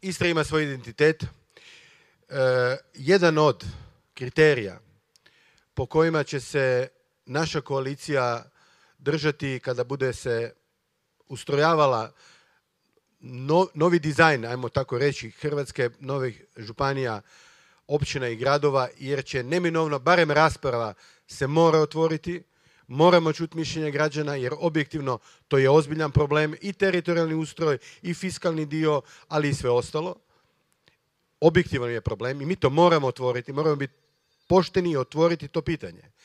Istra ima svoj identitet. E, jedan od kriterija po kojima će se naša koalicija držati kada bude se ustrojavala novi dizajn, ajmo tako reći, Hrvatske novih županija, općina i gradova, jer će neminovno, barem rasprava se mora otvoriti, moramo čuti mišljenje građana jer objektivno to je ozbiljan problem i teritorijalni ustroj i fiskalni dio, ali i sve ostalo. Objektivan je problem i mi to moramo otvoriti, moramo biti pošteni i otvoriti to pitanje.